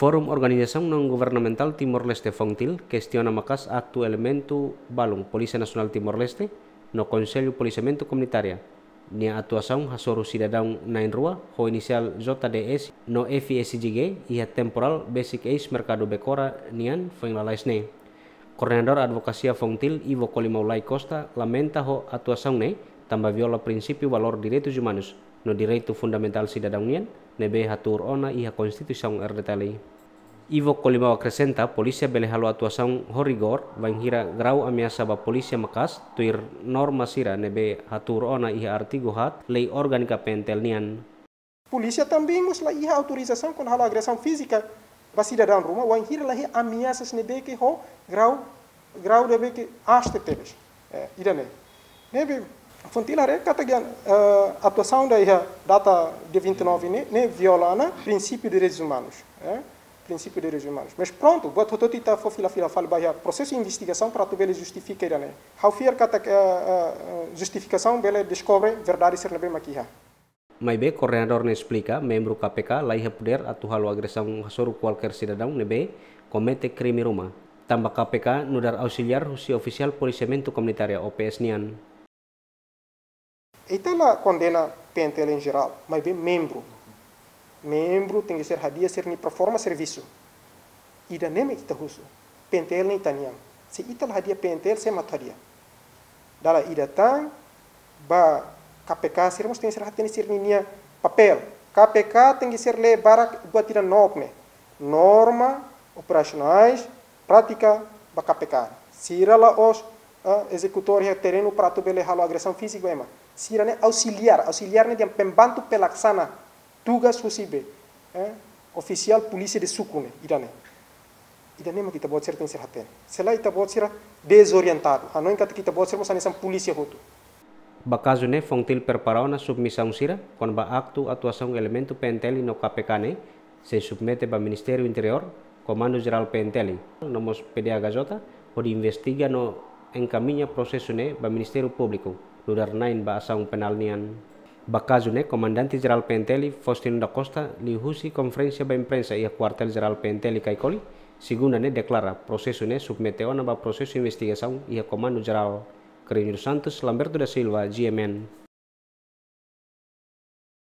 Forum Organización Non Gubernamental Timor-Leste Fontil questiona macás acto elemento balung Polícia Nacional Timor-Leste no Conselho Policiamento Comunitária. Nia atuação hasoru cidadão na rua ho inicial JDS no FSGG ia temporal basic ace mercado becora nian fenglalais Coordinador Advocacia Fontil Ivo Colimaulai Costa lamenta ho atuação ne tambah viola princípio valor direitos humanos no direito fundamental cidadão nien, nebe hatur ona iha konstitusion erdetali. Ivo Colimau polisia polícia belehalo atuação horigor, hira grau ameasa ba polisia makas, tuir norma sira nebe hatur ona iha artigo hat, lei pentel nian. Polisia também la iha autorizasaun kon halu agressão física ba cidadão ruma, vanhira lahi ameaças nebe ke ho grau grau nebe ke aste teles. É, eh, idane. Nebe Fontilare catagian uh, atuação da data de 29 nem né, viola eh? né, princípio de direitos humanos, é? princípio de direitos humanos. Mas pronto, boa todo tita foi fila fila fala processo de investigação para tu ver justifica né. Ao fear a uh, uh, justificação ele descobre verdade ser bem maquia. Maibe coordenador ne explica, membro KPK lai poder atuar a agressão sobre qualquer cidadão nebe comete crime Roma. Tamba KPK dar auxiliar o oficial policiamento comunitário, OPS nian. Então a condena pentele em geral, mas bem membro. Membro tem que ser hadia ser ni performa serviço. Ida nem é que husu. Pentel nem taniam. Se ital hadia pentel se mataria. Dala ida tang ba KPK ser tem que ser hadia ser ni papel. KPK tem que ser le bara buat ida nopne. Norma operacionais prática ba KPK. Sirala os a ah, executor terreno para bele la agresión física ema sira né auxiliar auxiliar né de pembanto pelaxana tuga susibe eh? oficial policía de suco né ida né ida que te ser tem ser haten se la ita pode ser desorientado anon ah, kata kita pode ser nessa En hoto bakazo ne fontil preparado na submisión sira con ba acto atuação elemento penteli no KPK se submete ba Ministerio Interior Comando Geral Penteli nomos PDHJ por investiga no en caminha processo ne ba Ministério Público, lugar nain ba penal nian. Bacaso ne comandante geral Penteli Faustino da Costa li husi conferência ba imprensa e quartel geral Penteli Caicoli, segunda ne declara processo ne submeteu na ba processo investigação e comando geral Crínio Santos Lamberto da Silva, GMN.